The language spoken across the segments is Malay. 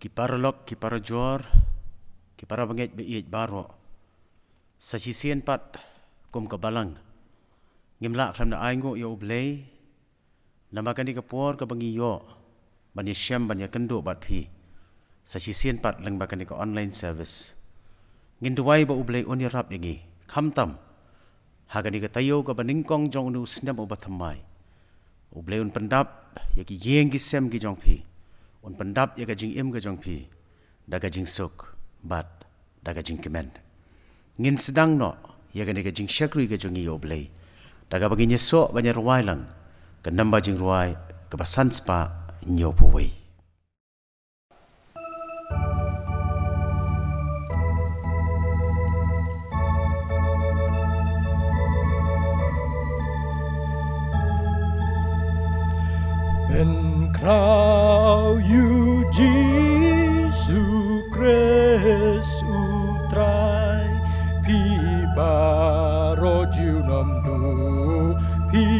kipar lok kipar jor kipar banget be iet baro sien pat kum ko balang ngim la kham na aingo yo blei na ma kani ka por ka yo ban ye sham ban bat pi. sa sien pat lang ba di ka online service ngin ba ublei oni rap yingi kham tam ha kani ka tayo ka baning kong jong nu snam obathamai ublei un pandap yaki yeng gi sem gi un pendap ya gajing im gajong pi da gajing sok, bat da gajing kemen ngin sedang no ya gane gajing syakri gajong iyo blei da ga bagi nyeso banyar wailan ke namba jing ruai kebasan basan spa nyopuwei kraju you Jesus utrai pibarodził nam do pi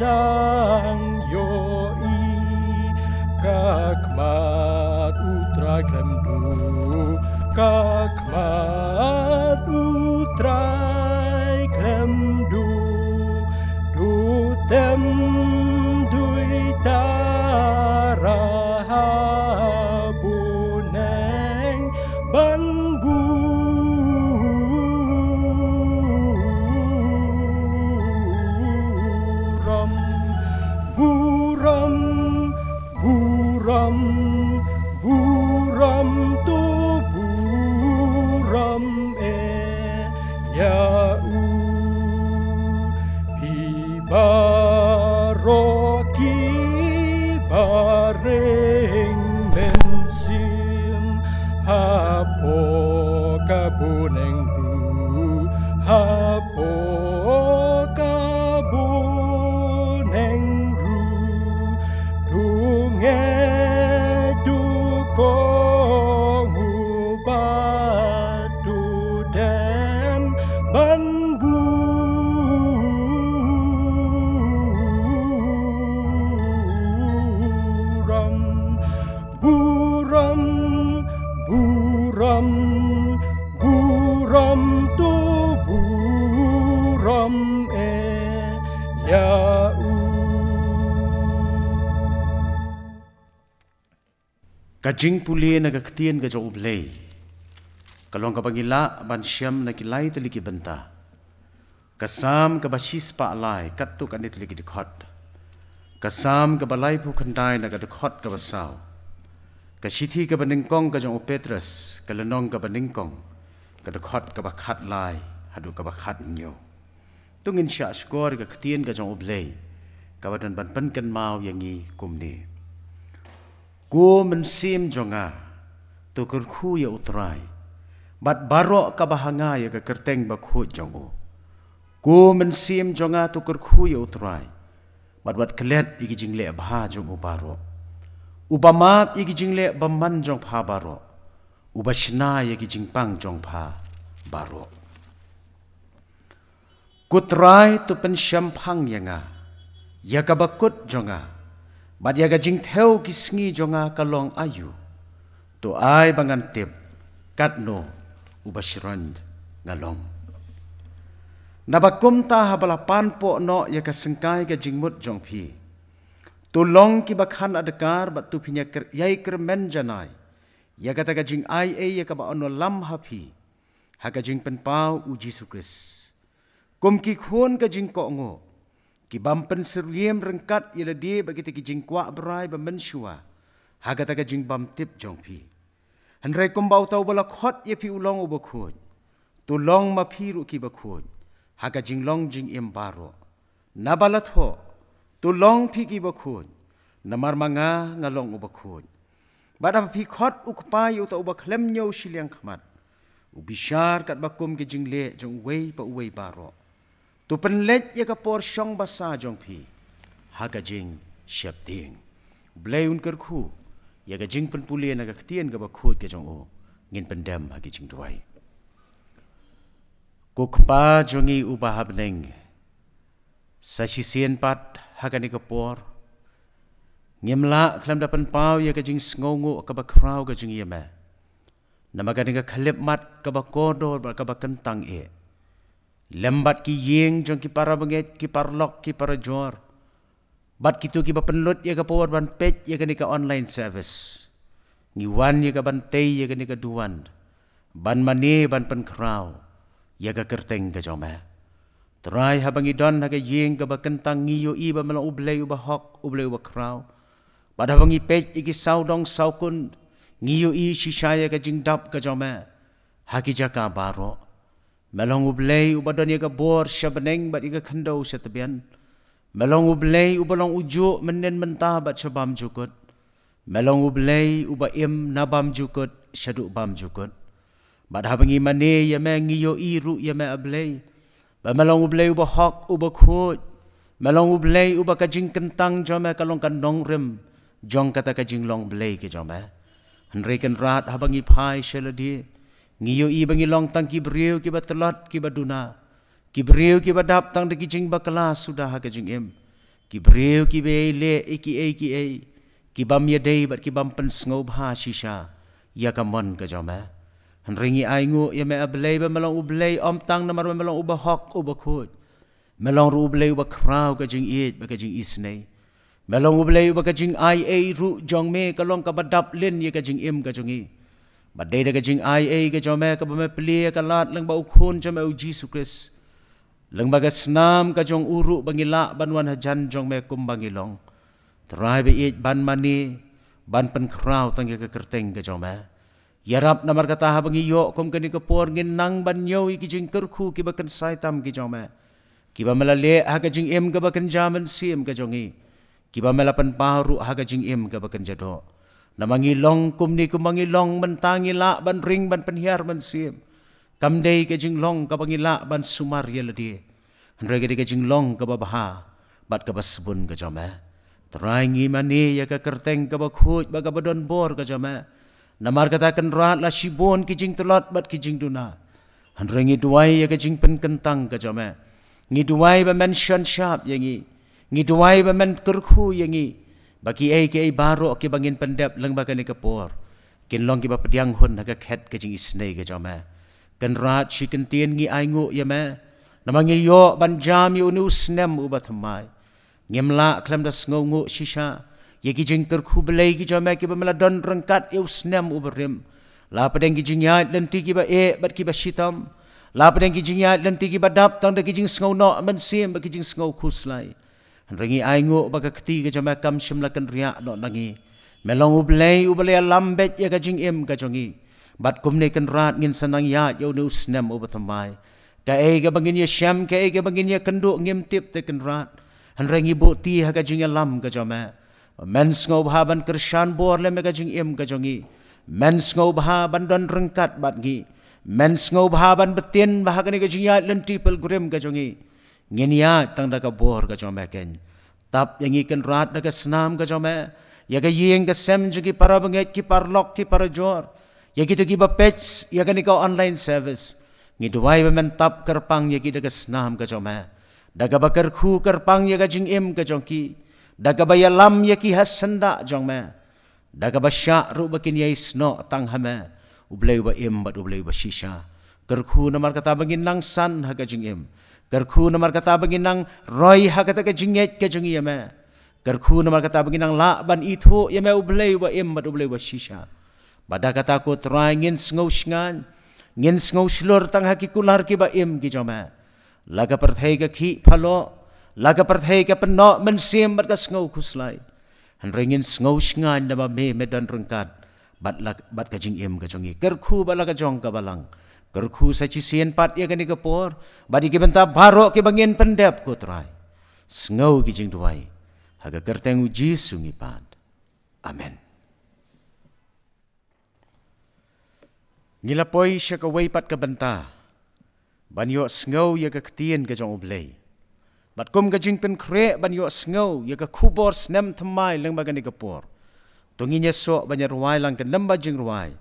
done. buram buram tu buram e ya Kajing puli na gaktien ga jauh ublay. Kalong ka pagila ban siam na kilai teliki benta. Kasam ka basis pa alai kat tu kanit teliki dikhot. Kasam ka balai pu kandai na ga dikhot ka basau. กชิที่กับันดึงกองกับจงอเปตรัสกับละนองกับันดึงกองกับะคอดกับะคัดลายฮัดูกับะคัดเงียวตุงงินชะสกอร์กับขีนกับจงอเบเลยกับันบันปันกันมาอย่างงี้กุมนี้กูมันซิมจงอาตุกรคู่ยาอุตรายบัดบารอกับะางายกับกระเตงบักหูจงอูกูมันซิมจงอาตุกรคู่ยาอุตรายบัดบัดเคล็ดอีกจิงเล็บาจงอูบารอ upama iki jingle bamman jong pha baro ubashina yegi jingpang jong pha baro kutrai tu pen shampang yanga yakabakut jonga bad yaga jing theo kisngi jonga kalong ayu to ai bangan tip katno ubashiran ngalong nabakum ta habala panpo no yakasengkai ga jingmut jong phi tolong ki bakhan adkar bat tu phinya yai kermen janai ya kata ka jing ai ya kaba ba ono lam hafi ha ka jing pen u jesus kris Kom ki khon ka jing ko ngo ki bampen pen rengkat ya le die bagi ki jing kwa berai ba men shua ha kata ka jing bam tip jong phi han rai kum bau tau bala khot ye ya phi ulong u ba khon tolong ma phi ru ki ba khon ha ka jing long jing em baro ho. bala tho ตุลองพี่กีบคุณนมารมางางลองอุบคุณบัดอาพีคอดอุกปายอุตอุบเคลมโยชิเลียงขมัดอุบิชารกัดบักุมกิจิงเลจงเวปะอุเวบารอตุเป็นเล็ดยกปอร์ชองบาซาจงพีฮากจิงเชบดิงเบลยุนกระคู่ยกจิงเป็นปุเลนักเตียนกับบักุดกจงโอเงินเป็นเดมฮากจิงด้วยกุกปาจงีอุบาฮับเน่งสัชิเซียนปัด hagani ke por ngimla khlam da pan pau ya ke jing ngo ngo ke ba krau ke jing yema nama gani ke khlep mat ke ba kodo ba ke ba kentang e lembat ki yeng jong ki para banget ki parlok ki para jor bat ki tu ki ba penlut ya ke por ban pet ya gani ke online service ngiwan ya ke ban tei ya gani ke duan ban mani ban pan krau ya ke kerteng ke jomah Terai habang idon naga ha ying ke bakentang ngiyo iba melang ublay uba hok ublei uba kraw. Pada bangi pej iki sau dong sau kun ngiyo i shishaya ke jingdap ke jome. Haki jaka baro. Melang ublay uba donya ke bor shabeneng bat ika kendau setebian. Melang ublay uba lang ujo menen mentah bat shabam jukut. Melang ublei uba im nabam jukut shaduk bam jukut. Pada ha bangi mane yame ngiyo i ru yame ablei. ablei. Ba malong ublay uba hak uba khut. Malong ublay uba kajing kentang jome eh, kalong long kan nong rim. Jong kata kajing long blay ke jome. Eh. Han rat habang ipai shaladi, di. Ngiyo i bangi long tang ki brio ki bat telat ki bat duna. Ki brio ki bat dap tang de ki jing bakala sudah ha ka jing im. Ki brio ki be le e ki ki e. Ki bam bat ki bam shisha. Ya kamon ka jome. Eh ringi ai ngu ye ya me ablei ba melong u blei om tang na marwa melong u ba hok u ba khut melong ru blei u ba krau ka jing eet ba ka jing is nei melong u blei u ba ka jing ai ai ru jong me ka long ka ba dap len ye ka jing im ka jong i ba dei da ka jing ai ai ka jong me ka ba me pli ka lat lang ba u khun cha me u jisu kris lang ba ka snam ka jong uru ba ngi la ban ha jan jong me kum ba ngi long trai ba eet ban mani ban pen krau tang ka kerteng ka jong me Ya Rab na mar kata habang yo, kom kani kapor ngin nang ban yo iki jing kerku ki bakan saitam ki jong me. Ki ba mela le ha jing em ka bakan jaman si em ka jong i. Ki ba mela pan paru ha jing em ka bakan jado. Na mangi long kum ni kum mangi long mentangi tangi la ban ring ban penhiar ban si em. Kam day ka jing long ka bangi la ban sumar ya le dia. Andra ka di ka jing long ka ba bat ka ba sebun ka jong me. Terangi mani ya ka kerteng ka ba kuj ba ka ba don bor ka jong me namar kata ken rahat la shibon ki jing telat bat ki duna han re ngi duai ya ke jing pen kentang ka jame eh. ngi duai ba men shan shap ya ngi ngi duai ba men kerku ya baki ai ke ai baro ke bangin pendep leng ba kane kapor kin long ki ba pediang hun na ka khet ke jing ka jame ken rahat shi ken tien ngi ai ngo ya me namang ngi yo banjam jam yu nu snem u ba thmai ngemla klem da sngo ngo shisha ye ki jing ker khub lay ki jome ki ba mala don rangkat e usnem ubrim la pa ki jing ya lenti ti ki ba e bat ki ba shitam la pa ki jing ya lenti ti ki ba dap tang de ki jing sngau no men sim ba ki jing sngau khuslai han Rengi ai ngo ba ka kti ki jome kam shim la kan riya no nangi melong ub lay ub lay lam be ye ka jing em ka jongi bat kum ne kan rat ngin sanang ya yo ne usnem ubatamai ka e ga bangin ye sham ka e ga bangin ye kanduk ngim tip te kan rat han ringi bo ti ha ka jing lam ka jome Mensngo bha ban kershan bor le mega jing im ga Mens Mensngo bha ban don rengkat bat Mens Mensngo bha ban betin bha gani jing ya lan tipel grim ga jongi. Ngin ya tang daga bor ga jong Tap yang ikan rat daga senam ga jong me. Ya ga yeng ga sem jingi para bengit ki para lok ki para jor. Ya kita ki ba pets ya gani ga online service. Ngi duwai ba men tap kerpang ya kita ga senam ga jong me. Daga ba kerku kerpang ya ga jing im ga Daga ba yalam ya ki has senda jong me. Daga ba sya ru ba kin yai sno tang ha me. Ublay ba im ba ublay ba shisha. Kerku na mar kata bangin nang san ha ka jing im. Kerku na mar kata bangin nang roy ha kata ka jing yet ka jing iya me. Kerku na mar kata bangin nang la ban itu ya me ublay ba im ba ublay ba shisha. Bada kata ko try ngin sngau shingan. Ngin sngau shlur tang ha ki kular ki ba im ki jong me. Laga perthai ka ki palo laga perthe ke peno men sim berga sngau kuslai han ringin sngau shngan da me medan rungkan bat lak bat kajing em kajongi jongi ker khu bala ga jong ka balang ker khu sa sien pat ye gani ke badi ke benta bharo ke bangin pendep ko trai sngau ki jing duai haga ker tengu sungi pat amen Nila poi pat ka banta. Banyo sngau ya ka ketien ka jong bat kum ga jing pen kre ban yo sngo ye ga kubor snem thmai leng ba ga por tongi nya so ba nya ruai lang ke lamba jing ruai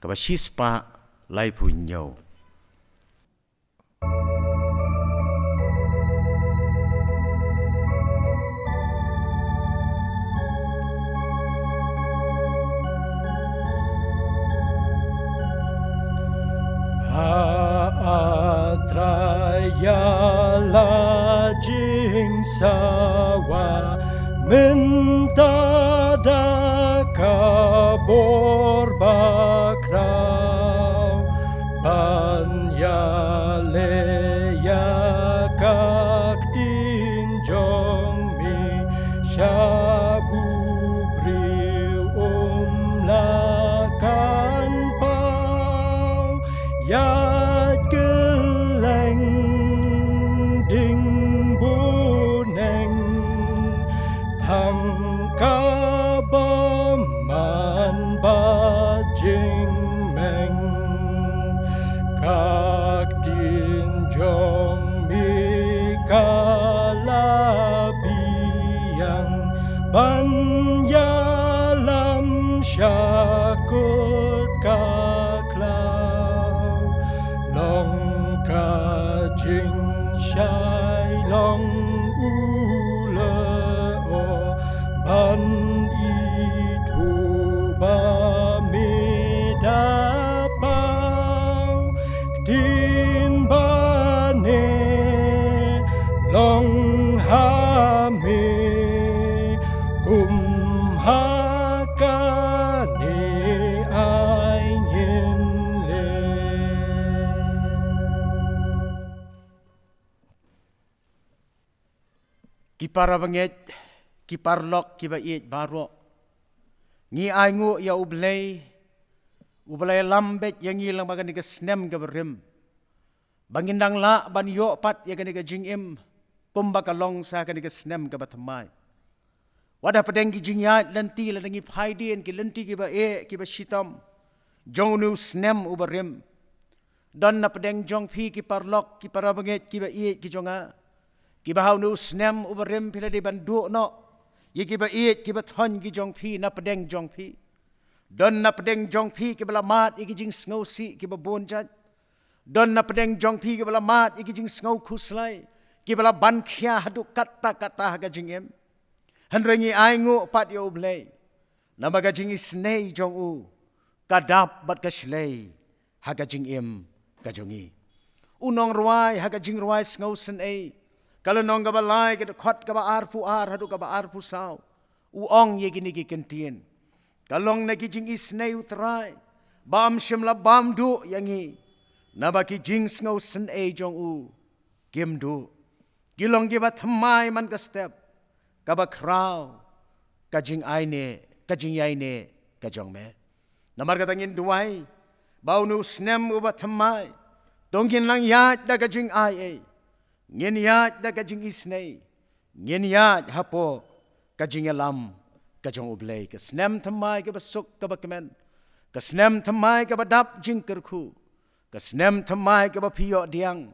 ka ba shi spa lai pu nyo yeah. mentada cabor bacra kalabiang bangun parabanget ki parlok ki ba baro ni aingu ngo ya ublei ublei lambet yang ngi lang bagani ke snem ke berim bangindang la ban yo pat ya kani ke jingim kumba ka long sa ke snem ke batmai wada pedeng ki jingya lenti la dengi phaidien ki lenti ki ba e ki ba sitam jong nu snem ubarim dan na pedeng jong phi ki parlok ki parabanget ki ba iet ki jonga kiba hau nu snem uba rem pila di ban duok no ye kiba iet kiba thon gi jong phi na pedeng jong phi don na pedeng jong phi kiba la mat iki jing sngo si kiba bon jat don na pedeng jong phi kiba la mat iki jing sngo khuslai kiba la ban khia hadu katta katta ha jing em han rengi ai ngo pat yo ublay. Nama ba jing snei jong u kadap bat ka shlei ha jing em ka jongi unong ruai ha jing ruai sngo sen ei กลนองกับลายกับขดกับอาร์ฟูอาร์ฮัดุกับอาร์ฟูซสาวอูอองี่กินิกิกันเตียนกลองนักจิงอิสเนยุตรายบามชิมลับามดูยังงี้นับกิจิงสงาสันเอจงอูเกมดูกิลองกิบัทำไมมันก็สเต็ปกับคราวกจิงไอเน่กจิงายเน่กจงแม่นับมาร์กตังยินด้วยบ่าวนูสเนมอุบัทำไมตรงกินลังยาดกจิงไอเอ ngin yaj da kajing isnei, ngin yaj hapo kajing elam kajong ublei, ka snem tamay ka basuk ka bakmen, ka snem tamay ka badap jing kerku, ka snem tamay ka bapiyo diang,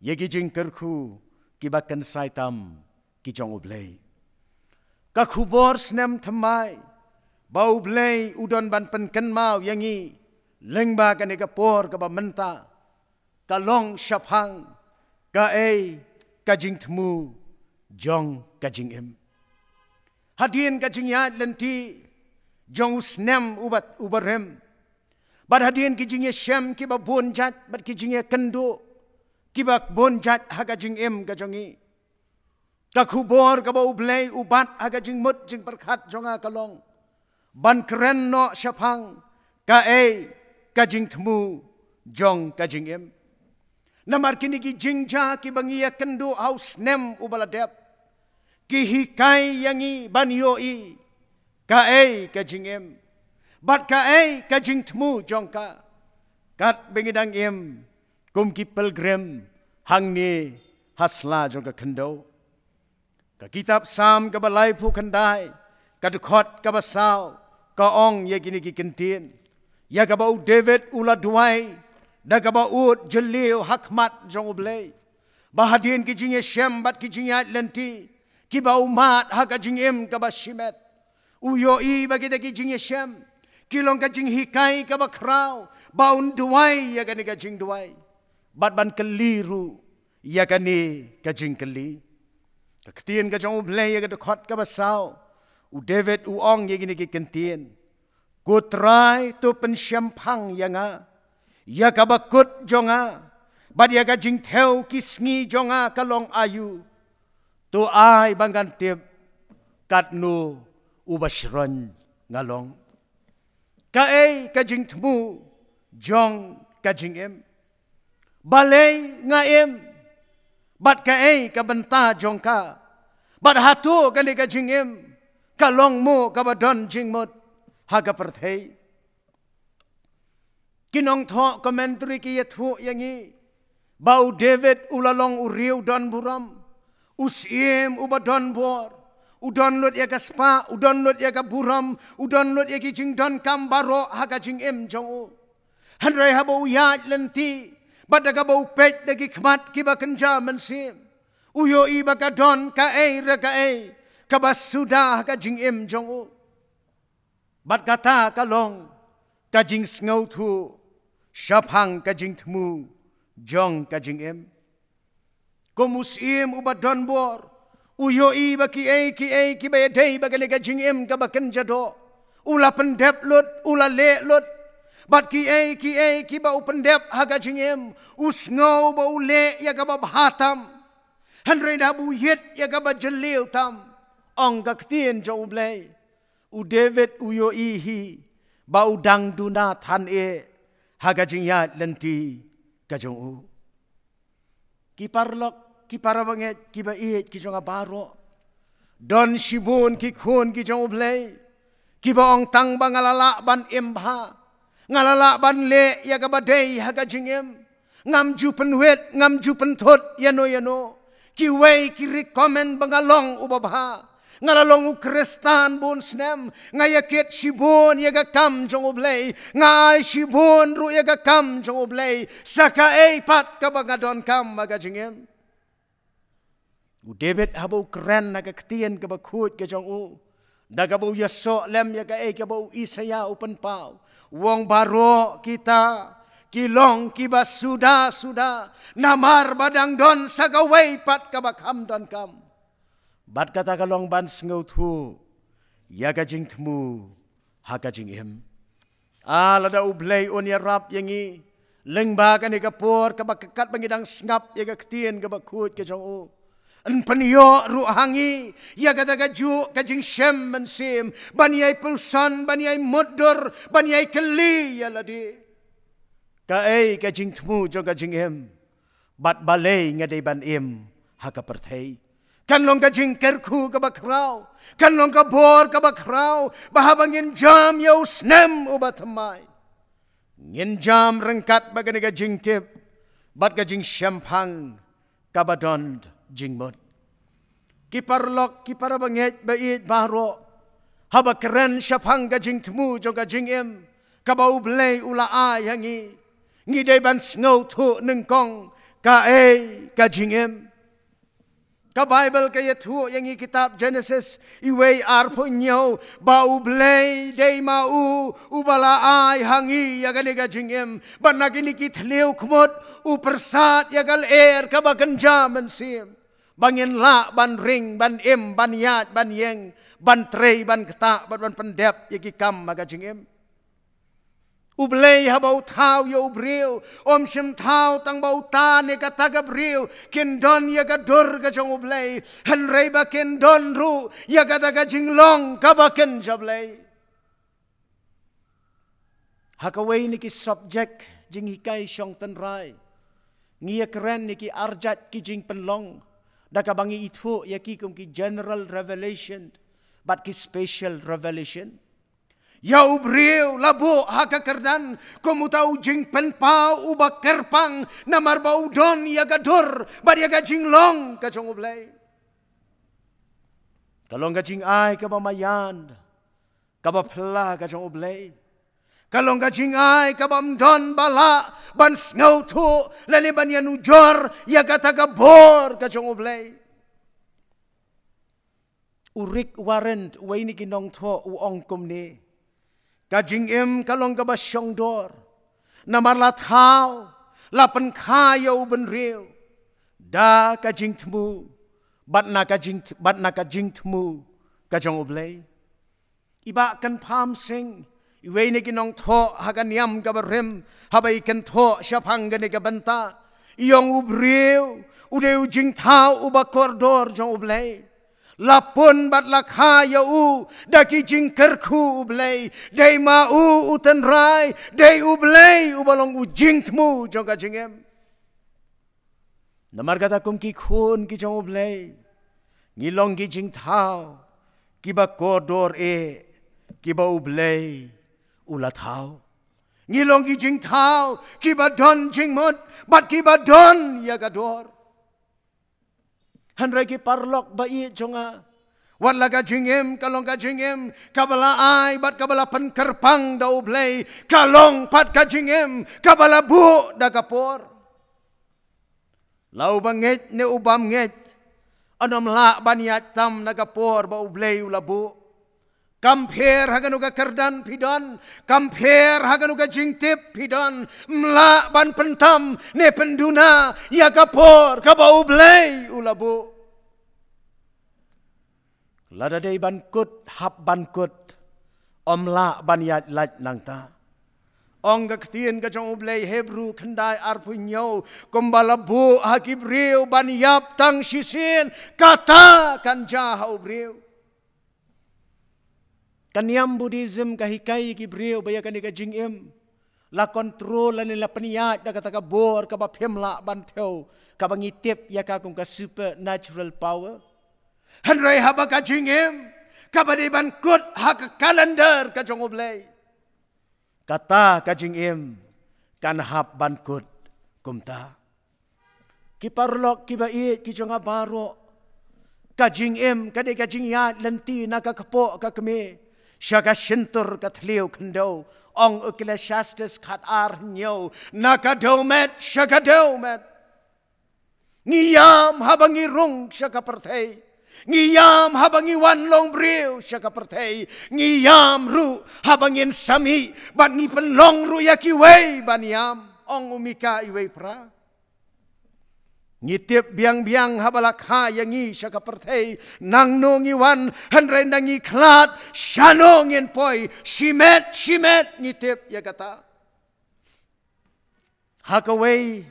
yegi jing kerku, ki bakan saitam ki jong ublei. Ka kubor snem tamay, ba ublei udon ban penken mau yangi, lengba ka nega por ka menta, kalong long Ka ei ka jing thmu jong ka jing em. Hadien ka jing yad lenti jong snem ubat ubarem. Bar hadien ki jing ye shem ki ba bon jat bar ki jing ye kendo ki ba bon jat ha ka jing em ka jongi. Ka khu bor ka ba ublei ubat ha ka jing mut jing perkhat jonga kalong. Ban kren no shapang ka ei ka jing thmu jong ka jing em namar kini gi jingja ki bangia ya kendo haus nem ubala dep ki hikai yang i banio i ka ei ka jingem bat ka ei ka jingtmu jongka kat bengidang im kum ki pelgrim hang ni hasla jongka kendo ka kitab sam ka balai pu kendai ka dukot ka basau ka ong ye gini gi kentin ya ka bau david ula duai ดักบอูดจลิวฮักมัดจงอุบเลยบาฮดีนกิจิงเชมบัดกิจิงยาดเลนทีกิบาอุมาดฮักกิจิงเอ็มกับบาชิเมตอุโยอีบากิดกิจิงเชมกิลองกิจิงฮิกายกับบาคราวบาอุนดวยยากันิกิจิงดวยบัดบันเคลีรูยากันิกิจิงเคลีตักเตียนกับจงอุบเลยยากันตักฮอดกับบาสาวอุเดวิดอุอองยากันิกิกันเตียนกูทรายตัวเป็นเชมพังยังไง Ya kabakut jonga, badia ya jing teo kisngi jonga kalong ayu. Tu ay banggan tip katnu ubashron ngalong. Ka ay ka jing jong ka em. Balai nga em, bat ka ay ka benta jong ka. Bat hatu ka ni ka em, kalong mu kabadon jing mut haga perthei kinong tho commentary ki yathu yangi bau david ulalong u riu don buram usiem u badon bor u download ya ka spa u download ya ka buram u download ya ki jing don kam baro ha ka jing em jong u hanrai ha bau ya lenti badaga bau pet de ki khmat ki ba kanja man sim u yo i ba ka don ka ei ra ka ei ka ba suda ha ka jing em jong u bad kata ka long ka jing snow thu Shaphang kajing temu, jong kajing em. Komus im ubat don bor, uyo i baki ei ki ei ki bayar e day bagai kajing em kabakan jado. Ula pendep lut, ula le lut, Bat ki ei ki ei ki ba upendep haga jingem us ngau ba ule ya ga ba hatam hanre da bu yet ya ga ba jelil tam ong ga ktien jo ublei u david u yo i hi ba u dang du na than e hagajinya lenti kajungu. Kiparlok, kiparawanget, kibaiet, kijonga baro. Don shibun kikun kijong ublay. Kibong tangba ngalalakban imba. Ngalalakban le ya yagabaday hagajingim. Ngamju penwet, ngamju pentut, yano yano. Kiwe kirikomen bangalong ubabah ngalalong u kristan bun snem nga yakit shibun yaga kam jong oblay nga ay shibun ru yaga kam jong oblay saka ay pat kabaga don kam maga jingin u debet habo kren naga ketien kaba kut ke jong u naga bau yaso lem yaga ay kaba u isaya upan pau wong baro kita Kilong kibas sudah sudah namar badang don sagawai pat kabakam don kam badkatagalong ban singout hu yagajing tmu hakajing him ala da ublay on ya rap yangi lengba ka ni kapur ka bakakat bangidang snap ya ka ktien ka bakut ka jong an panyo ru hangi ya ka daga ju ka jing shem men sim ban yai person ban yai modor ban yai keli ya ladi ka ei ka jing tmu jong ka jing him bat balay ngadai ban im ha ka perthei kan long ka jingker ku ka bakrau kan long ka bor ka bakrau bahabangin jam yo snem ubat mai ngin jam rengkat bagani ka jingkep bat ka jing syampang ka badon jingmot ki parlok ki parabanget baid baro haba keren syampang ka jing temu jo ka jing em ka bau blei ula ai hangi ngidai ban snow tu nengkong ka ei ka jing em Ka Bible kaya tu yang kitab Genesis i wei bau nyo ba u blei de ma u hangi ya gani ga jingem ba na gini kit leu kmot u persat ya gal er ka ba bangin la ban ring ban em ban yat ban yeng ban tray, ban kata ban pendap, yaki kam ma jingem Ublei habau tau yo ubriu. Om shim tau tang bau ta ne ka ta ga briu. Kin don ya ga dur ga jong ublei. Han rei ba kin don ru ya ga da ga jing long ka ba kin jablei. Hakaway ni ki subject jing hikai shong ten rai. Ngia keren ni ki arjat ki jing penlong. Da ka bangi ithu ya ki kum ki general revelation. But ki special revelation. Я убрил лабу хака кардан, кому та ужин пенпа уба керпанг, на марба удон я гадор, бар я гаджин лонг, качонг ублей. Калонг гаджин ай, каба маян, каба пла, качонг ублей. Kalong gajing ai kabam don bala ban snow tu lani ban yanu jor ya kata gabor kacung oblei urik warrant wai ni kinong tu u ongkum ni กาจิงเอ็มกาลงกับชงดอร์นามาลาท้าวลาปันคายาบันเรียวดากาจิงทมูบัดนากาจิงบัดนากาจิงทมูกาจงอบเลยอีบะกันพามสิงอีเวนิกินองทอฮักันยำกับเรมฮับไปกันทอชฟพังกันเอกบันตาอียองอุบเรียวอุเดวจิงท้าวอุบะกอร์ดอร์จงอบเลยลับปนบัดลักฮายาอูดักจิงครคูุบเลยได้มาอูอุตันรายไดอุบเลยอุบลงอุจิงทมูจงกะจิงเอมนมารกตาคุมกิคุนกิจงอุบเลยงิลงกิจิงท้าวกิบะกอรดอร์เอกิบะอุบเบลอุลาท้าวงิลงกิจิงท้าวกิบัดดอนจิงมดบัดกิบัดดอนยากะดอร์ han regi parlok ba i jonga wan laga jingim kalong ka jingim kabala ai bat kabala pan kerpang da ublei kalong pat ka jingim kabala bu da kapor lau banget ne ubam nget anom la baniat tam na kapor ba ublei ula bu กัมเพร์ฮักนุกกระดันพิดอนกัมเพร์ฮักนุกจิงเติบพิดอนมละบันพันธมเนปันดูนายากะพอร์กบาอุเบลยอุลาบุลาดาเดยบันกุดฮับบันกุดอมละบันยัดลัดนังตาองกักตีนกับจงอุเบลยเฮบรูขันไดอารพุญโวกุมบาลบุฮักิบริยวบันยับตังชิเซนกาตากันจ้าฮาอุเริยว Taniam Buddhism kahikai ki breu bayakan ka jing em. La kontrol lah la nila peniat da kata ka bor ka bapem la ban theo ka bangitip ya ka kung ka supernatural power. Henry haba ka jing em ka bade ban kut ha ka kalender ka jong oblei. Kata ka jing kan hab ban kut kumta. Ki parlok ki bait ki jong abaro. Kajing em, kadai kajing yat, lenti, naka kepok, kakemeh. Shaga shintur gathliu kendo. Ong ukile shastis kat ar nyo. Naka domet shaga domet. Ngiyam habangi rung shaga perthei. Ngiyam habangi wan long briu shaka pertei Ngiyam ru habangin sami Bani long ru yaki wei baniam Ong umika iwe pra. ngi tiep biang biang habala kha yangi shaka partei nang no ngi wan hanre nangi khlat shano ngin poi shimet shimet ngi tiep yakata hakaway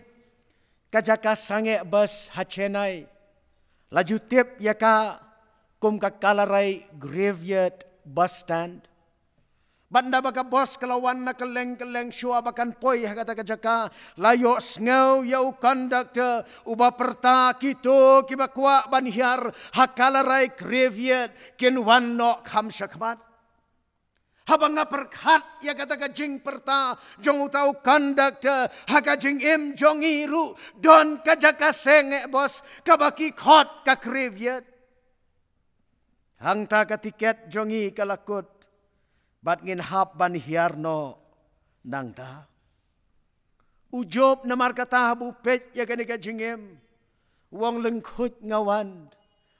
kajaka sange bas hachenai laju tiep yaka kum kakalarai graveyard bus stand Banda baka bos kelawan na keleng keleng shua bakan poy, ha kata kajaka Layok sngau ya kandakte uba perta kito kiba kwa ban hiar ha kreviet ken wan no kham shakmat Habang perkhat ya kata kajing perta jong utau kandakte hakajing kajing im jong don kajaka senge bos kabaki khot ka Hang ta ka tiket jongi kalakut bat ngin hap ban hiar no nang ta. Ujob na markata habu pet ya gani ka jingim. Wong lengkut ngawan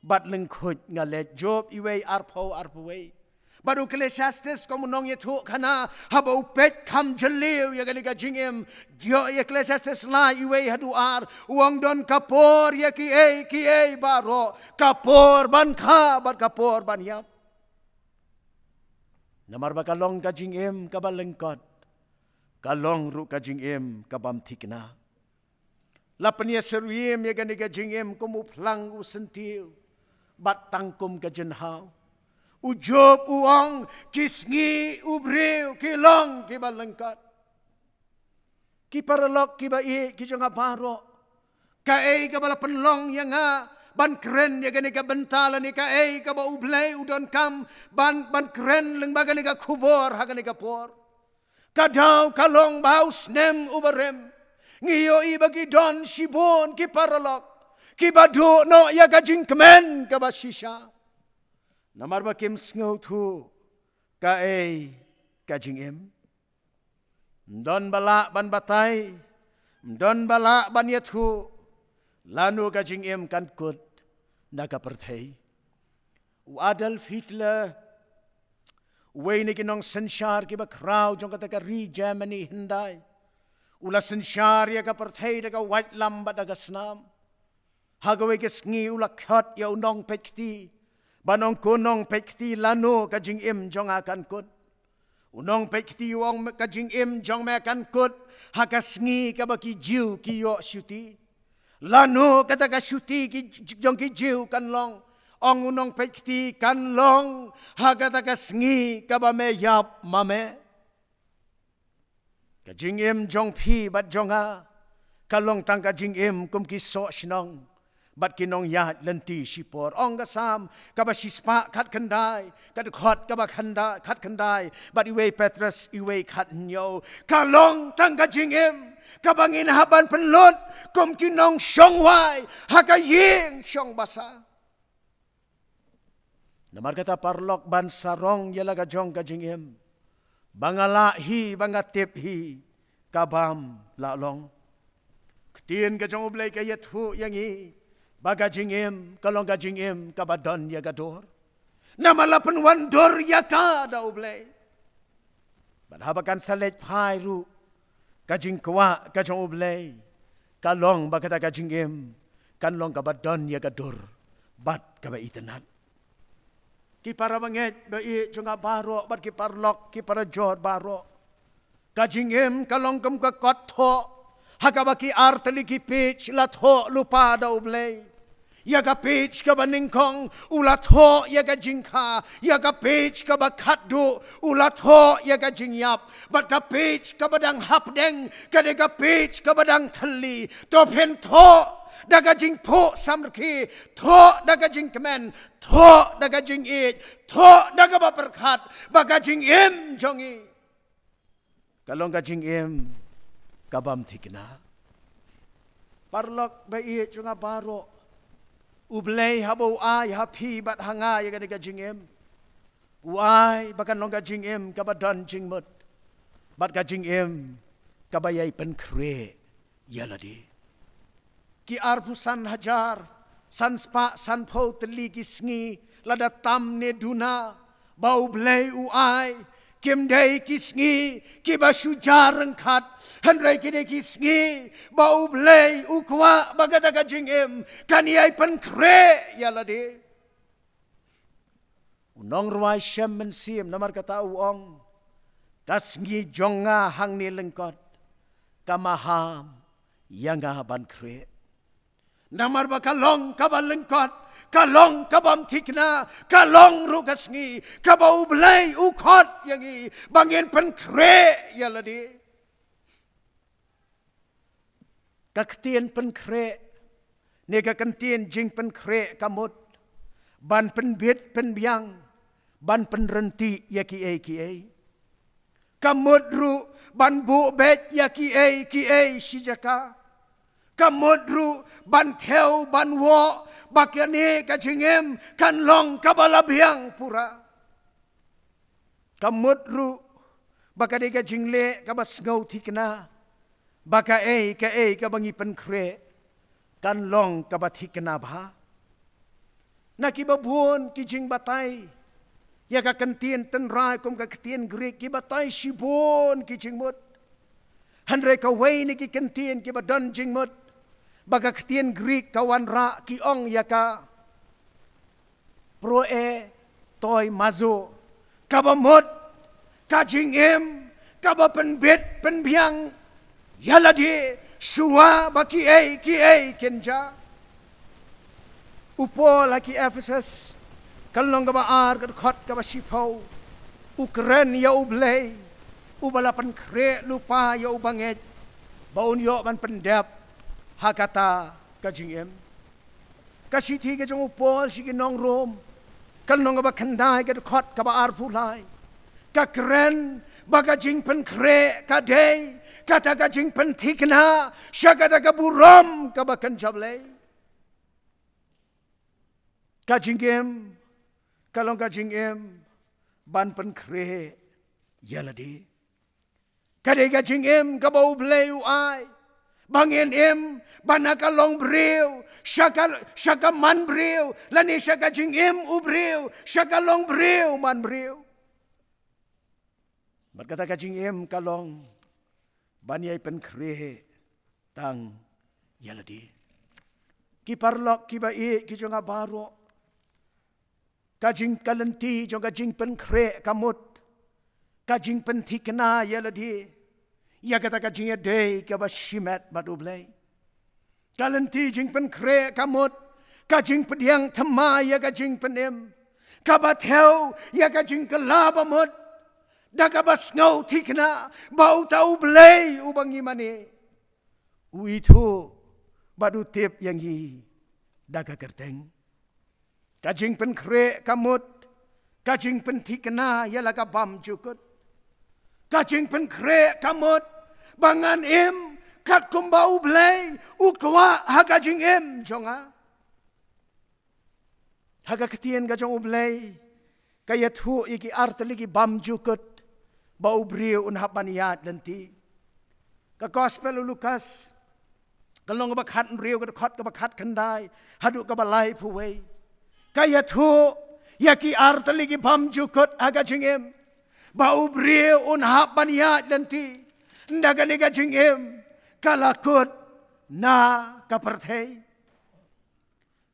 bat lengkut ngalet job iwe arpo arpo we. Baru kelesiastis kamu nong yetu kana haba upet kam jeliu ya gani jingim. Jo ya kelesiastis la iwe hadu ar. Uang don kapor ya ki ei ki ei baro. Kapor ban ka bar kapor ban yap. Namar ba kalong kajing em kabal Kalong ru kajing em kabam tikna. Lapan ya em ya gani kajing em kumu plang u sentiu. Bat tangkum kajen hau. Ujob uang kisngi ubriu kilong kibal lengkot. Kiparalok kibai kijang abaro. Kae kabala penlong yang ban kren ya gani ka bentala, ni ka ei ka ba ublai udon kam ban ban kren leng ba gani ka kubor ha gani ka por kadau kalong baus nem uberem. ngiyo i bagi don sibon ki paralok ki badu no ya ka jinkmen ka ba shisha namar ba kim sngau thu ka ei ka jingem don bala ban batai don bala ban yathu lanu ka em kan kut นักปฏิทวัดอัลฟิตเลอวัยนี้กินองสัญชาติกับคราวจงกระทการีเจมันีฮินไดอุลสัญชาติยากับประเทศกับวัดลำบัดกับสนามฮักวัยกิสงีอุลขัดยาวุนองเพกตีบานองคนนองเพกตีลานูกัจิงเอ็มจงอาการกุนอุนองเพกตีวองกัจิงเอ็มจงแม่กันกุนฮักกสงีกับกิจิวกิโยชุตี Lanu kata kasuti ki jong ki kan long. Ong unong pekti kan long. Ha kata kasngi kabame yap mame. Kajing im jong pi bat jonga, ha. Kalong tang kajing im kum ki so shnong. บัดกินองยาลันตีชิปอร์องกะซามกับชิสปะคัดคันได้กัดขอดกับคันไดคัดคันได้บัดอีเวเปตรัสอีเวคัดเยวกาลงทั้งกะจิงเอ็มกับังอินฮับันเป็นลดกุมกินองชงไว้ฮักะยิงชงบาษานมาร์กะตาปารลอกบันสารองยลกะจงกะจิงเอ็มบังละฮีบังะเทปฮีกับบัมลาลงเตียนกะจงอุเลกะยะหุยังงี bagajing im kalong gajing kabadon ya gador nama lapan wandor ya kada dau ble bad habakan salet pai ru gajing kwa gajong ble kalong bagata gajing im kalong kabadon ya gador bad kaba itenat ki para manget ba i chunga baro bad ki parlok ki para jor baro gajing im kalong kum ka kot hakabaki artliki pitch lat ho lupa dau blei yaga pitch ka baningkong ulat ho yaga jingka yaga pitch ka bakadu ulat ho yaga jingyap bat ka pitch ka badang hapdeng kada ka pitch ka badang thali to pen tho daga jing po samrki tho daga jing kemen tho daga jing it tho daga baperkat baga jing im jongi kalong ka jing im kabam tigna. Parlok bayi cunga baro. Ublay habau ai hapi bat hanga ya gani gajing em. Uai bakan nong gajing em kabadan jing mut. Bat gajing em kabayay pen kre yaladi. Ki san hajar san spa san pau teli kisngi lada tam ne duna. Bau blay uai kim dai ki sngi ki ba shu ja rang khat han rai ki de ki sngi ba u blei u kwa ba ga da ga jing em kan i ai pan kre ya la de u nong ru ai shem men siem na mar ka ta u ong ka sngi jong nga hang ni leng kot ka ma ban kre นามารบคกลงคกบลังกอดคกลงคกบมทิกนาคกลงรุกษ์งีคกบอุบลไยอุคอดยังงี้บางเงินเป็นเครยาละดีกักเตียนเป็นเครเนี่ยกักเตียนจิงเป็นเครกมดบันเป็นเบิดเป็นยงบันเป็นรันตียากีเอกีเอกมดรุบันบุเบ็ดยากีเอกีเอชิจักากมดรูบันเทวบันวอบักยนีกะชิงเอมกันลองกะบาลเบียงพุระกมดรูบักยนีกะชิงเลกะบาสงอทิกนาบักเอกะเอกะบังีเป็นเครกันลองกะบาทิกนาบานักบบวนกิจิงบัตไยยกะกันเตียนตันรายกมกะเตียนกรีกิบัตไชิบวนกิจิงมด Hendrik kau wei ni kikentian kita dan jing mud bagak tien Greek kawan ra ki ong yaka pro e toy mazu kaba mod kajing em kaba penbet penbiang yala di shua baki e ki e kenja upo laki Ephesus kalong kaba ar kat khot kaba sipau ukren ya ublei ubalapan kre lupa ya ubanget baun yo man pendap hakata kajing em kasi thi ke jong upol si ki nong rom kal nong ba khandai ke khot ka ba ar lai ka kren ba ka jing pen kre ka dei ka ta ka jing pen thikna sha ka ta ka bu rom ka ba kan jab lai em kalong kajing em ban pen kre yala di ka dei em ka ba u blei u ai บางเอ็นเอ็มบานักลองเบริวชักชักมันเบริวและนี่ชักจิงเอ็มอุบริวชักลองเบริวมันเบริวมันกระทกจิงเอ็มกลองบานยัยเป็นเครตังยาลดีกี่ปาร์ล็อกกี่ใบกี่จังกับบารุกกจิงกาลันตีจังกจิงเป็นเครกมุดกจิงเป็นทิกนายาลดี Ia kata ya, ka jingye dey ke ba shimet badu blay. Kalenti jing pen kre kamut. Ka jing pediang tema ya ka jing penim. Ka ba teo ya ka jing kelaba mut. Da ka ba sngau tikna bau tau blay ubang imani. Ui tu badu tip yang hi da ka kerteng. Ka jing pen kre kamut. Ka jing pen tikna ya la ka bam jukut. กาจิงเป็นเครกกมดบางานเอ็มขัดกุมบาอุเบลอุกวะฮากาจิงเอ็มจงอาฮากาเตียนกาจงอุเบลกายทูอีกอาร์ตลิกิบัมจุกต์บาอุบรีอุนฮับปัญญาดันทีกากอสเปลลูคัสกลงกับขัดเรียวกับขัดกับขัดกันได้ฮัดุกับลายผู้เวกายทูยากีอาร์ตลิกิบัมจุกต์อากาจิงเอ็ม bau brie un hap maniat nanti ndaga nega cingem kalakut na kapertei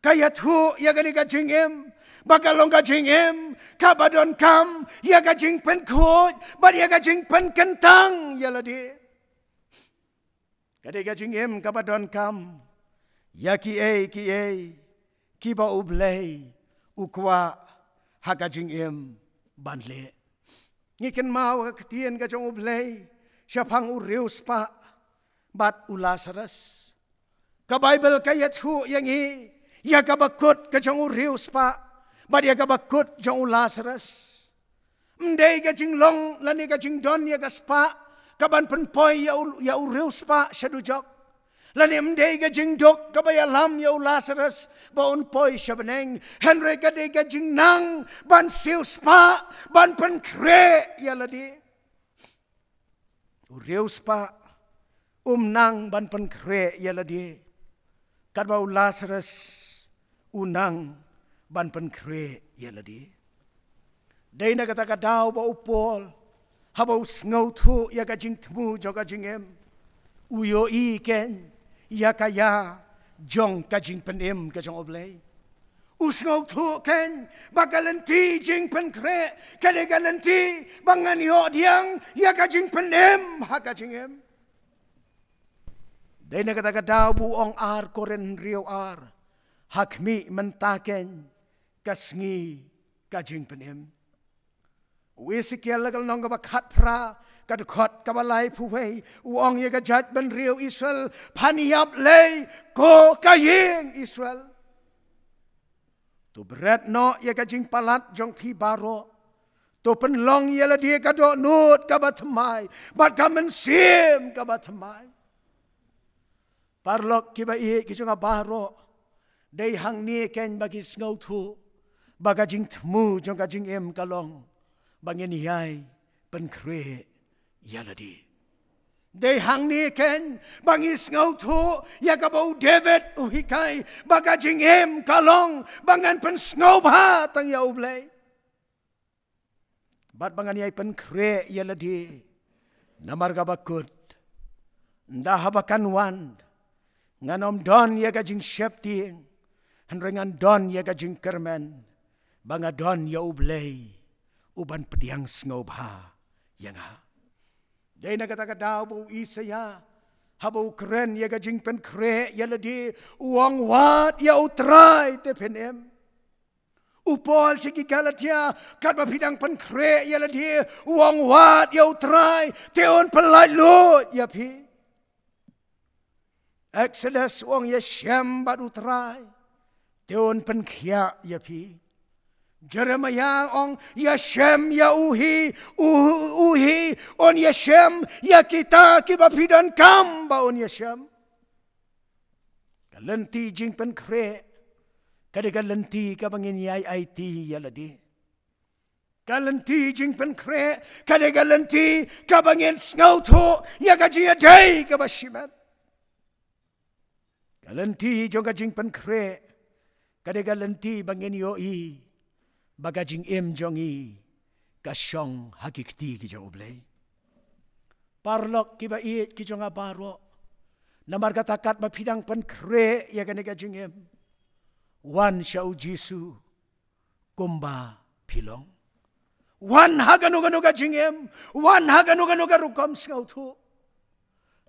kaya tu ya gani ka cingem bakalong ka cingem ka badon kam ya ka cing pen kut bar ya ka cing pen kentang ya lodi kade ka cingem ka badon kam ya ki e ki e ki ba ublei ukwa ha ka cingem banle ngikin mau ketien gajong ublei, siapang uriu spa, bat ulasres. Ka Bible kayat hu yang i, ya ka bakut gajong uriu spa, bat ya ka bakut gajong ulasres. Mdei gajing long, lani gajing don ya gaspa, kaban penpoy ya uriu ya spa, shadujok. Lanim dega jing dok kabaya lam yo Lazarus bon poi shabeneng Henry gadega jing nang ban siu spa ban pen kre ya ladi Uriu spa um nang ban pen kre ya ladi Kadbau Lazarus unang ban pen kre ya ladi Deina kata kadau ba upol Habau sngau tu ya gajing tmu jo gajing em Uyo i ken Uyo i ken ia kaya jong kajing penim kajong oblei. Usngau tuken bagalenti jing penkre kade galenti bangan iho diang ia kajing penim ha kajing em. Dene kata kata bu ong ar koren rio ar hakmi mentaken kasngi kajing penim. Wisi kialagal nongga bakat pra. Kajing penim. กัดขอดกับอะไรผู้เวอูองเยกจัดบันเรียวอิสราเอลพันยับเลยโกกะยิงอิสราเอลตัวเบรดนอเยกจิงปลัดจงพีบารอตัวเป็นลองเยลเดียกระโดดนูดกับบัตมาบัดกำมันเสียมกับบัตมาปารลอกกิบะเอกิจงบารอได้หังนี้แกนบักิสเงาทูบักจิงทมูจงกจิงเอ็มกะลองบังเงินยายเป็นเคร yaladi. They hang ni ken bangis ngautu ya kabau David uhikai baga jing em kalong bangan pen snowha tang ya ublay. Bat bangan yai pen kre ya lah, di, namar gabakut nda habakan wan nganom don ya ga gajing shepting hanrengan don ya ga jing kermen banga don ya ublay uban pediang snowha yang ha. Ya ina kata kata bu isa ya. Habu kren ya gajing pen kre ya ledi. Uang wat ya utrai te pen em. Upol si kikalatia. Ya, kat bapidang pen kre ya ledi. Uang wat ya utrai. Te on pelai lo ya pi. Exodus uang ya syem bat utrai. Te on pen kia ya pi. Ya pi. Jeremiah ong Yashem ya uhi uh, uhi on Yashem ya kita kibapidan kam ba on Yashem. Kalenti jing pen kre kada kalenti ka bangin yai IT ya ladi. Kalenti jing pen kre kada kalenti ka bangin ngauto ya ka jia ya dai ka bashimat. Kalenti jong ka jing pen kre kada kalenti bangin yo i bagajing im jongi kasong hakikti ki jong ble parlok ki ba iet ki jong aparo namar katakat ma pidang pan kre ya kane ka jing im wan shau jisu kumba pilong wan haganu ganu ka jing im wan haganu ganu ka rukom sau tu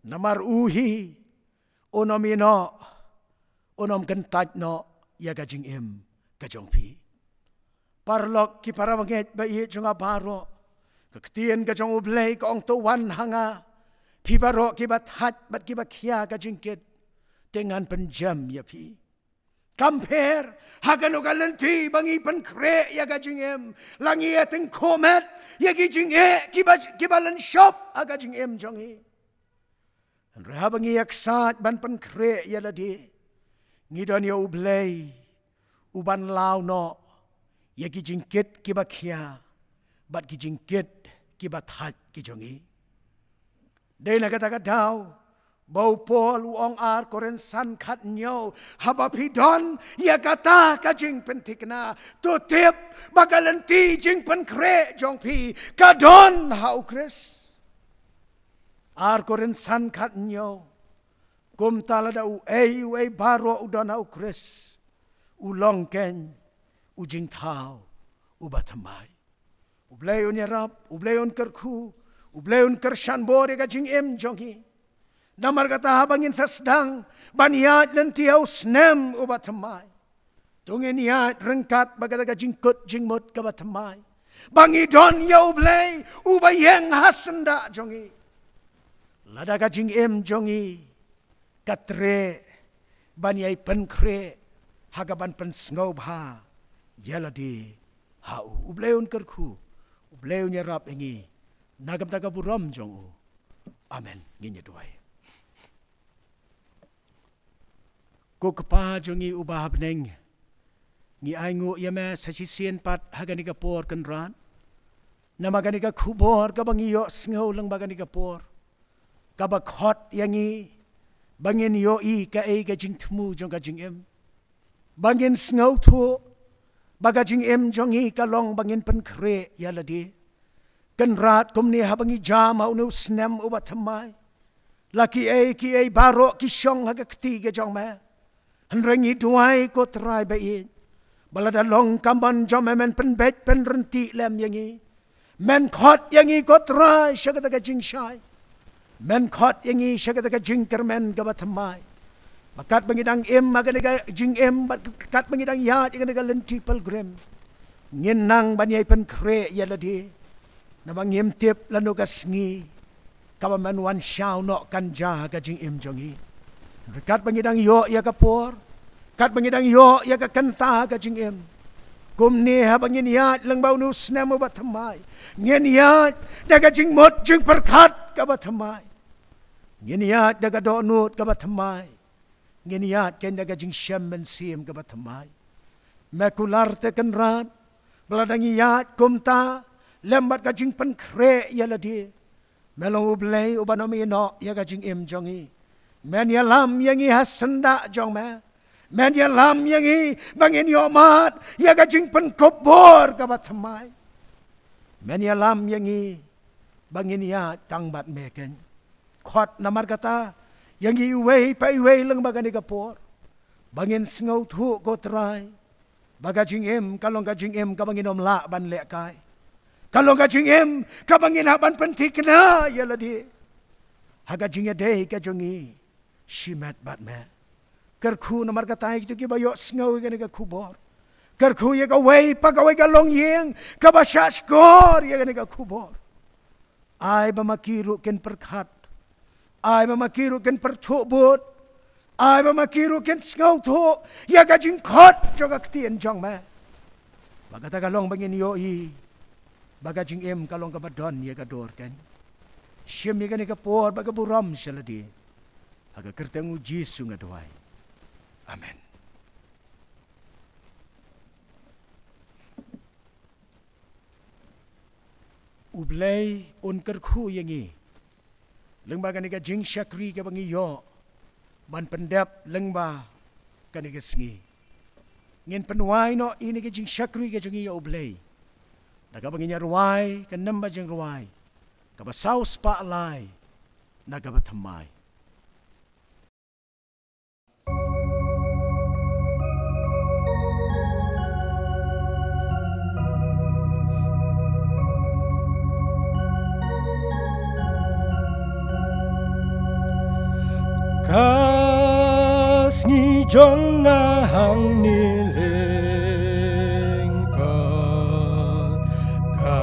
namar uhi onomino onom gentat no ya ka jing im ka jong pi parlok ki paramanget ba i chunga baro ktien ka chong ublei ka ong to wan hanga phi baro ki bat hat bat ki ba khia ka jingket tengan pen jam ya phi kamper hagano ka lenti bangi pen kre ya ka jingem langi ya teng komet ya ki jinge ki ba ki ba len shop a ka jingem jongi and rehabangi yak sat ban pen kre ya ladi ngidon ya ublei uban lau no ye ya ki jingket ki ba khia bat ki jingket ki ba thaj ki jongi de na kata ka dau bau pol uong ar koren san khat nyo haba phi don ye ya kata ka jing pen tikna to tip bagalen ti jing pen kre jong phi ka don hau kris ar koren san khat nyo kum talada u ei u ei baro u don hau kris u long ken ujing thao ubat mai ublayon ya rab ublayon kar khu ublayon kar shan bore ya ga jing em jongi namar kata habangin sesdang, sedang nanti aus nem ubat mai dongen yat rengkat baga ga jing kut jing mot ka mai bangi don ya ublay yang hasenda jongi lada kajing em jongi katre ban penkre, hagaban pen ha yeladi hau ubleun karku ubleun yarap engi nagam taga buram jong u amen ginye duai kokpa jongi ubahab neng ngi aingu yeme ya sachi sien pat hagani ka por kan ran namagani ka khubor ka bangi yo singho lang bagani ka por ka ba khot yangi bangin yo i ka e ka jing thmu jong ka jing em bangin snow thu bagajing em jongi kalong bangin pen kre yaladi kan rat kum ni habangi jam au no snem uba tamai laki e ki e baro ki shong haga kti ge jong ma han rengi duai ko trai ba in balada long kamban jom men pen bet pen renti lem yangi men khot yangi ko trai shaga da ga jing shai men khot yangi shaga da ga jing ker men ga ba tamai บักัดบังยังเอ็มมากันกจิงเอ็มบักัดบังยังยาจงกันกันลันทีปิลกรมเงินนังบันยัยเป็นเครียดละดีนับบังิอมเทปลันโอกสงีกับมันวันเชาวนอกกันจ้ากจิงเอ็มจงีบักัดบังยังยอยากับพอร์กัดบังยังยอยากับกันตากจิงเอ็มกุมเนียบังยินยาลังบ่าวนุสเนมบัตทำไมเงินยาดดกจิงหมดจิงประคัดกับบัตทำไมเงินยาดดกโดนูดกับบัตทำไม Nginiat kenya gajing shemen siem ke batamai. Mekular teken rat. Beladang iat kumta. Lembat gajing penkre ya ladi. Melong ublei ubanomi enok ya gajing im jongi. Men ya lam yang iha senda jong me. Men ya lam yang i bangin yomat. Ya gajing penkubur ke batamai. Men ya lam yang i bangin iat tangbat mekeng. Kot namar kata. Kota yang iwei pai wei leng baga ni kapor bangin singau thu ko trai baga jing em kalong ga jing em ka bangin om la ban le kai kalong ga jing em ka bangin ha ban penti kena ya la di ha ga jing de ka jong i shi mat bat ma ker khu na mar ka tai ki tu ki ba yo singau ga ni ka kubor ker khu ye ga wei pa ga wei ga long yeng ka ba sha skor ye ga ni ka kubor ai ba makiru ken perkhat ไอ้บมามากีรุกันเปิดทุบุตรอ้บมามากีรุกันสเงาทุอยากจึงขคดจกักตีนจังแม่บากตะกะลองบังเงินโยอีบากจึงเอ็มกะลองกับดอนเนียกะดอร์กันเชื่อมีกันในกระปอดบากบุรอมชลลดีบากเกิดแตงูจีสุงะดวยอเมน ublay อ n k e ร k คูยังงี้ lengba kan ika jing syakri ke bangi yo ban pendap lengba kan ika sengi ngin penuai no ini ke jing syakri ke jungi yo oblei da ka bangi ruai ke nemba jing ruai ka ba saus pa lai na ka ba temai kasni jonna hang ni ling kan ka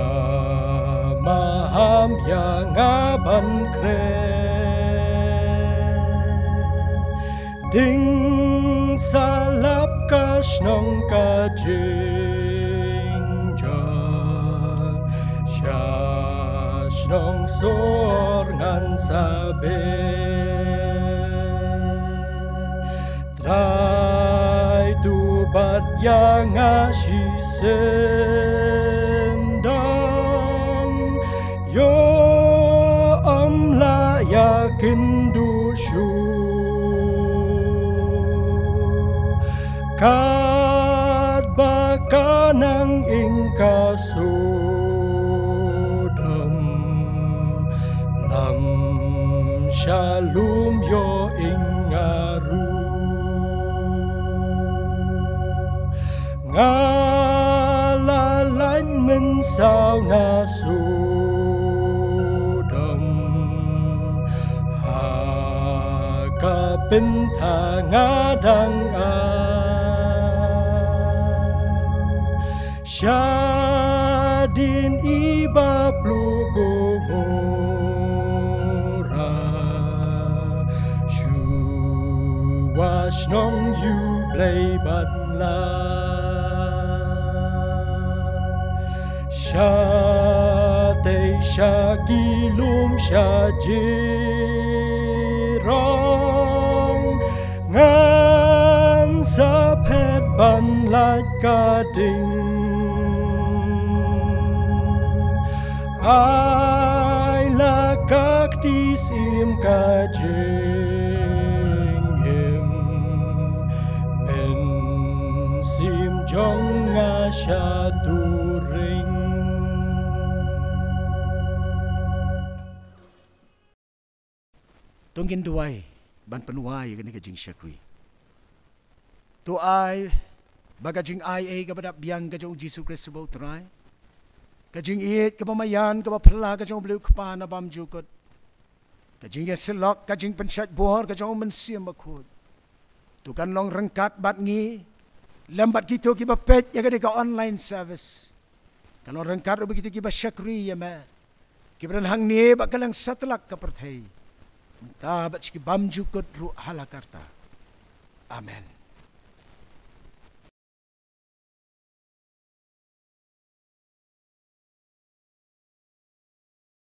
maham ya ngaban kre ding salap kashnong ka jing jan shashnong sor ngan sabeng thái tu bát ya ngã chi sen dan yo âm la ya kim du shu ka À, la lánh minh sao na su đồng hà ca bên thà ngã đăng a sha din i ba plu go go ra shu wa shnong yu blay ban la sha te sha ki lum sha ji rong ngan sa phet ban la ka ding ai la các đi sim ka jing him men sim jong nga sha tu tungin duway ban panuway gani ka jing shakri to ay baga jing ay ay ka badap biyang ka jong jesu kristo bau terai ka jing iit ka pamayan ka bapala ka jong blu kpa na bam jukot ka jing yasilok jing pensyat buhar ka jong mensiam akut tu kan long rengkat bat ngi lambat kita ki pet ya gani ka online service kalau rengkat begitu kita syakri ya ma kita hang ni bakal yang satelak ke pertai ta bachki bamju kot ru halakarta amen